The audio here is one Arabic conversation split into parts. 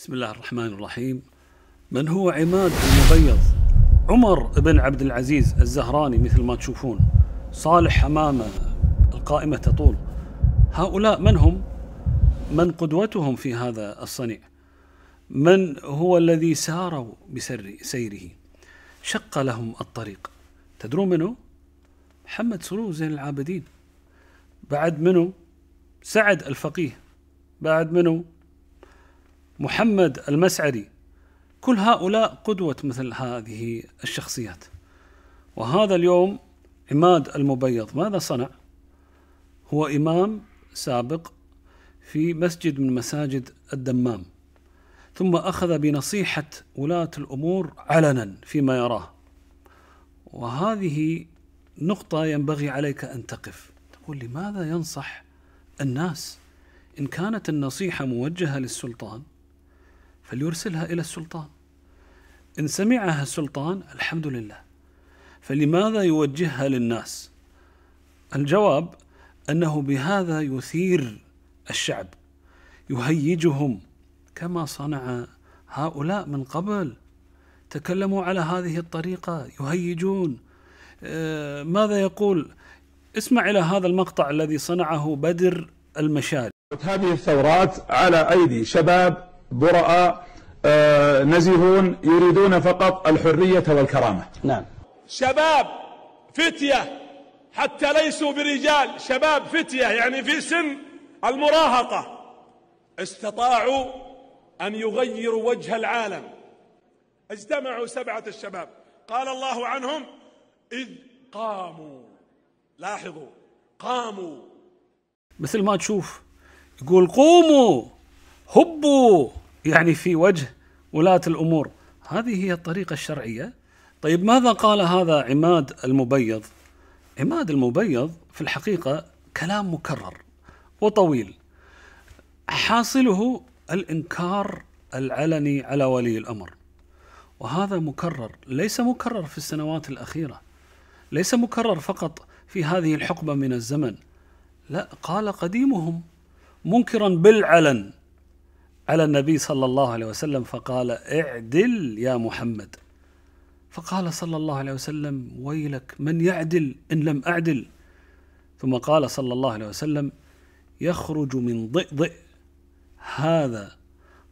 بسم الله الرحمن الرحيم من هو عماد المبيض عمر بن عبد العزيز الزهراني مثل ما تشوفون صالح حمامة القائمة تطول هؤلاء من هم؟ من قدوتهم في هذا الصنيع؟ من هو الذي ساروا بسر سيره؟ شق لهم الطريق تدرون منه؟ محمد سرور زين العابدين بعد منه؟ سعد الفقيه بعد منه؟ محمد المسعري كل هؤلاء قدوة مثل هذه الشخصيات وهذا اليوم عماد المبيض ماذا صنع؟ هو إمام سابق في مسجد من مساجد الدمام ثم أخذ بنصيحة ولاة الأمور علنا فيما يراه وهذه نقطة ينبغي عليك أن تقف تقول لماذا ينصح الناس إن كانت النصيحة موجهة للسلطان فليرسلها إلى السلطان إن سمعها السلطان الحمد لله فلماذا يوجهها للناس الجواب أنه بهذا يثير الشعب يهيجهم كما صنع هؤلاء من قبل تكلموا على هذه الطريقة يهيجون آه، ماذا يقول اسمع إلى هذا المقطع الذي صنعه بدر المشاري هذه الثورات على أيدي شباب براء آه، نزيهون يريدون فقط الحرية والكرامة نعم شباب فتية حتى ليسوا برجال شباب فتية يعني في سن المراهقة استطاعوا أن يغيروا وجه العالم اجتمعوا سبعة الشباب قال الله عنهم إذ قاموا لاحظوا قاموا مثل ما تشوف يقول قوموا هبوا يعني في وجه ولاة الأمور هذه هي الطريقة الشرعية طيب ماذا قال هذا عماد المبيض عماد المبيض في الحقيقة كلام مكرر وطويل حاصله الإنكار العلني على ولي الأمر وهذا مكرر ليس مكرر في السنوات الأخيرة ليس مكرر فقط في هذه الحقبة من الزمن لا قال قديمهم منكرا بالعلن على النبي صلى الله عليه وسلم فقال اعدل يا محمد فقال صلى الله عليه وسلم ويلك من يعدل ان لم اعدل ثم قال صلى الله عليه وسلم يخرج من ضئضئ هذا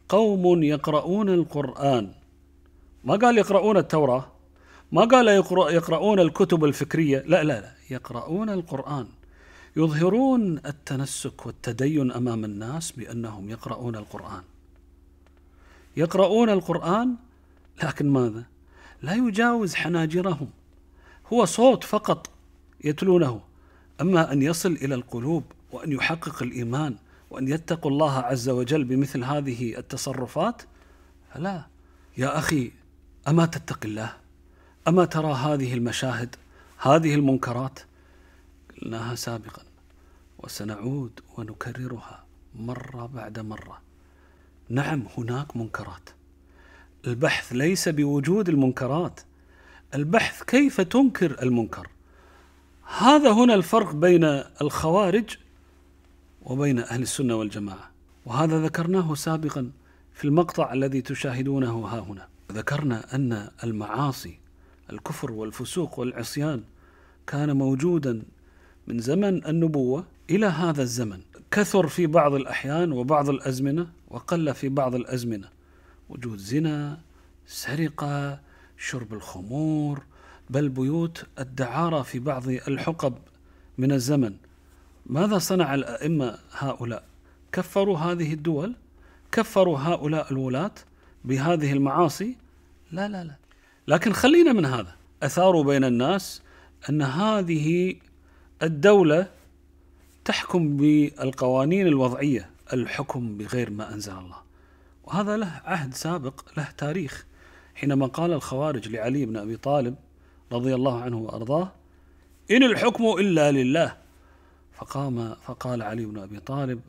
قوم يقرؤون القران ما قال يقرؤون التوراه ما قال يقرؤون الكتب الفكريه لا لا لا يقرؤون القران يظهرون التنسك والتدين امام الناس بانهم يقرؤون القران يقرؤون القران لكن ماذا لا يجاوز حناجرهم هو صوت فقط يتلونه اما ان يصل الى القلوب وان يحقق الايمان وان يتقوا الله عز وجل بمثل هذه التصرفات فلا يا اخي اما تتقي الله اما ترى هذه المشاهد هذه المنكرات قلناها سابقا وسنعود ونكررها مرة بعد مرة. نعم هناك منكرات. البحث ليس بوجود المنكرات. البحث كيف تنكر المنكر. هذا هنا الفرق بين الخوارج وبين أهل السنة والجماعة. وهذا ذكرناه سابقا في المقطع الذي تشاهدونه ها هنا. ذكرنا أن المعاصي الكفر والفسوق والعصيان كان موجودا من زمن النبوة الى هذا الزمن كثر في بعض الاحيان وبعض الازمنه وقل في بعض الازمنه وجود زنا سرقه شرب الخمور بل بيوت الدعاره في بعض الحقب من الزمن ماذا صنع الائمه هؤلاء كفروا هذه الدول كفروا هؤلاء الولاة بهذه المعاصي لا لا لا لكن خلينا من هذا أثاروا بين الناس أن هذه الدولة تحكم بالقوانين الوضعية الحكم بغير ما أنزل الله وهذا له عهد سابق له تاريخ حينما قال الخوارج لعلي بن أبي طالب رضي الله عنه وأرضاه إن الحكم إلا لله فقام فقال علي بن أبي طالب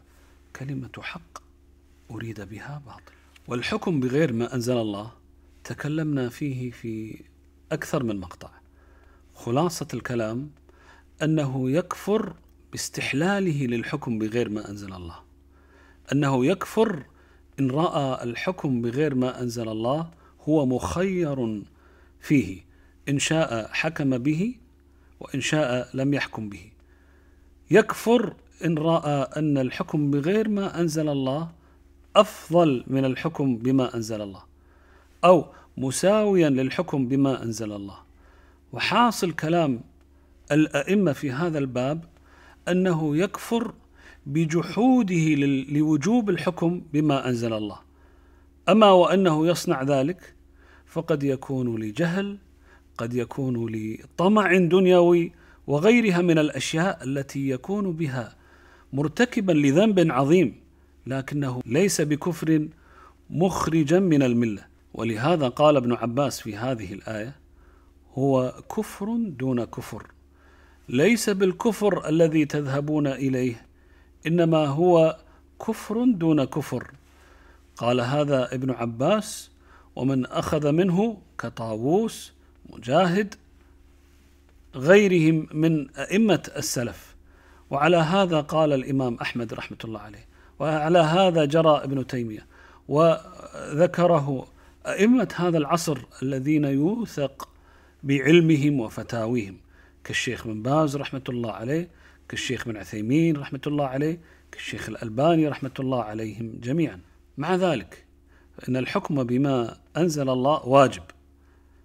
كلمة حق أريد بها باطل والحكم بغير ما أنزل الله تكلمنا فيه في أكثر من مقطع خلاصة الكلام أنه يكفر باستحلاله للحكم بغير ما انزل الله انه يكفر ان راى الحكم بغير ما انزل الله هو مخير فيه ان شاء حكم به وان شاء لم يحكم به يكفر ان راى ان الحكم بغير ما انزل الله افضل من الحكم بما انزل الله او مساويا للحكم بما انزل الله وحاصل كلام الائمه في هذا الباب أنه يكفر بجحوده لوجوب الحكم بما أنزل الله أما وأنه يصنع ذلك فقد يكون لجهل قد يكون لطمع دنيوي وغيرها من الأشياء التي يكون بها مرتكبا لذنب عظيم لكنه ليس بكفر مخرجا من المله ولهذا قال ابن عباس في هذه الايه هو كفر دون كفر ليس بالكفر الذي تذهبون اليه انما هو كفر دون كفر قال هذا ابن عباس ومن اخذ منه كطاووس مجاهد غيرهم من ائمه السلف وعلى هذا قال الامام احمد رحمه الله عليه وعلى هذا جرى ابن تيميه وذكره ائمه هذا العصر الذين يوثق بعلمهم وفتاويهم كالشيخ بن باز رحمة الله عليه كالشيخ بن عثيمين رحمة الله عليه كالشيخ الألباني رحمة الله عليهم جميعا مع ذلك أن الحكم بما أنزل الله واجب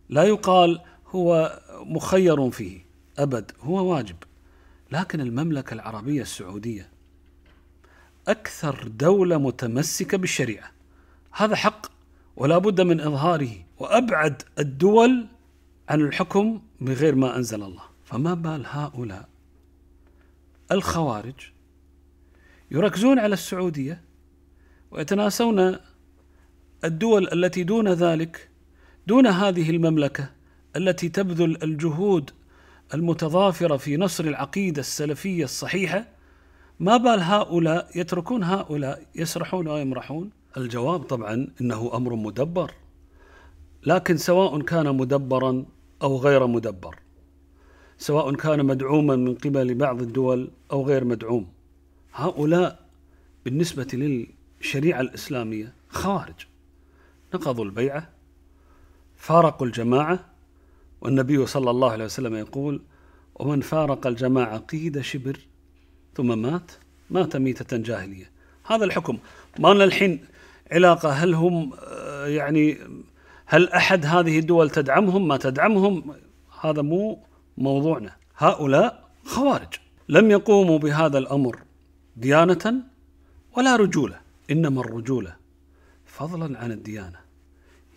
لا يقال هو مخير فيه أبد هو واجب لكن المملكة العربية السعودية أكثر دولة متمسكة بالشريعة هذا حق ولا بد من إظهاره وأبعد الدول عن الحكم بغير ما أنزل الله فما بال هؤلاء الخوارج يركزون على السعودية ويتناسون الدول التي دون ذلك دون هذه المملكة التي تبذل الجهود المتضافرة في نصر العقيدة السلفية الصحيحة ما بال هؤلاء يتركون هؤلاء يسرحون ويمرحون الجواب طبعا انه امر مدبر لكن سواء كان مدبرا او غير مدبر سواء كان مدعوما من قبل بعض الدول او غير مدعوم. هؤلاء بالنسبه للشريعه الاسلاميه خوارج. نقضوا البيعه فارقوا الجماعه والنبي صلى الله عليه وسلم يقول: ومن فارق الجماعه قيد شبر ثم مات مات ميته جاهليه. هذا الحكم، ما لنا الحين علاقه هل هم آه، يعني هل احد هذه الدول تدعمهم ما تدعمهم؟ هذا مو موضوعنا هؤلاء خوارج لم يقوموا بهذا الامر ديانه ولا رجوله انما الرجوله فضلا عن الديانه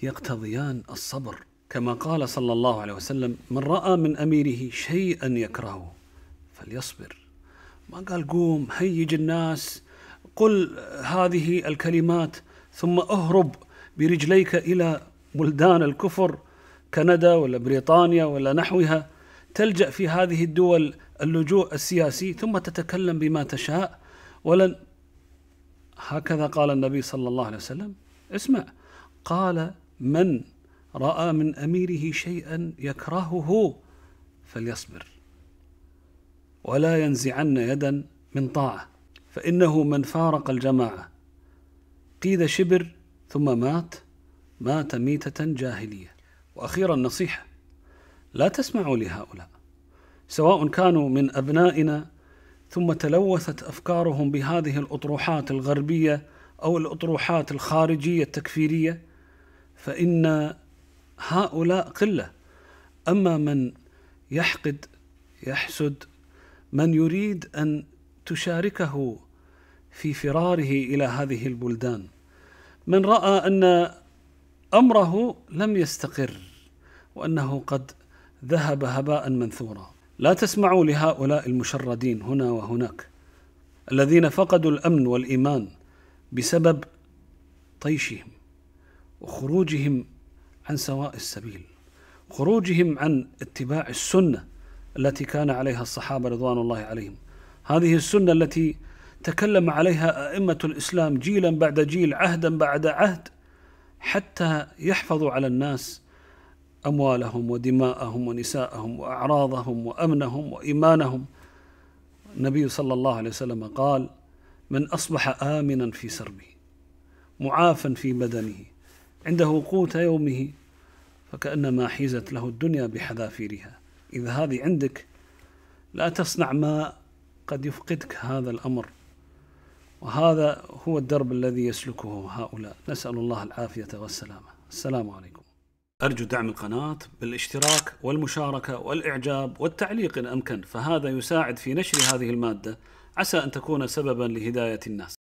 يقتضيان الصبر كما قال صلى الله عليه وسلم من راى من اميره شيئا يكرهه فليصبر ما قال قوم هيج الناس قل هذه الكلمات ثم اهرب برجليك الى بلدان الكفر كندا ولا بريطانيا ولا نحوها تلجأ في هذه الدول اللجوء السياسي ثم تتكلم بما تشاء ولن هكذا قال النبي صلى الله عليه وسلم اسمع قال من رأى من أميره شيئا يكرهه فليصبر ولا ينزعن يدا من طاعة فإنه من فارق الجماعة قيد شبر ثم مات مات ميتة جاهلية وأخيرا نصيحة لا تسمعوا لهؤلاء سواء كانوا من أبنائنا ثم تلوثت أفكارهم بهذه الأطروحات الغربية أو الأطروحات الخارجية التكفيرية فإن هؤلاء قلة أما من يحقد يحسد من يريد أن تشاركه في فراره إلى هذه البلدان من رأى أن أمره لم يستقر وأنه قد ذهب هباء منثورا لا تسمعوا لهؤلاء المشردين هنا وهناك الذين فقدوا الامن والايمان بسبب طيشهم وخروجهم عن سواء السبيل خروجهم عن اتباع السنه التي كان عليها الصحابه رضوان الله عليهم هذه السنه التي تكلم عليها ائمه الاسلام جيلا بعد جيل عهدا بعد عهد حتى يحفظوا على الناس أموالهم ودماءهم ونساءهم وأعراضهم وأمنهم وإيمانهم النبي صلى الله عليه وسلم قال من أصبح آمنا في سربه معافا في بدنه عنده قوت يومه فكأنما حيزت له الدنيا بحذافيرها إذا هذه عندك لا تصنع ما قد يفقدك هذا الأمر وهذا هو الدرب الذي يسلكه هؤلاء نسأل الله العافية والسلامة السلام عليكم أرجو دعم القناة بالاشتراك والمشاركة والإعجاب والتعليق إن أمكن فهذا يساعد في نشر هذه المادة عسى أن تكون سببا لهداية الناس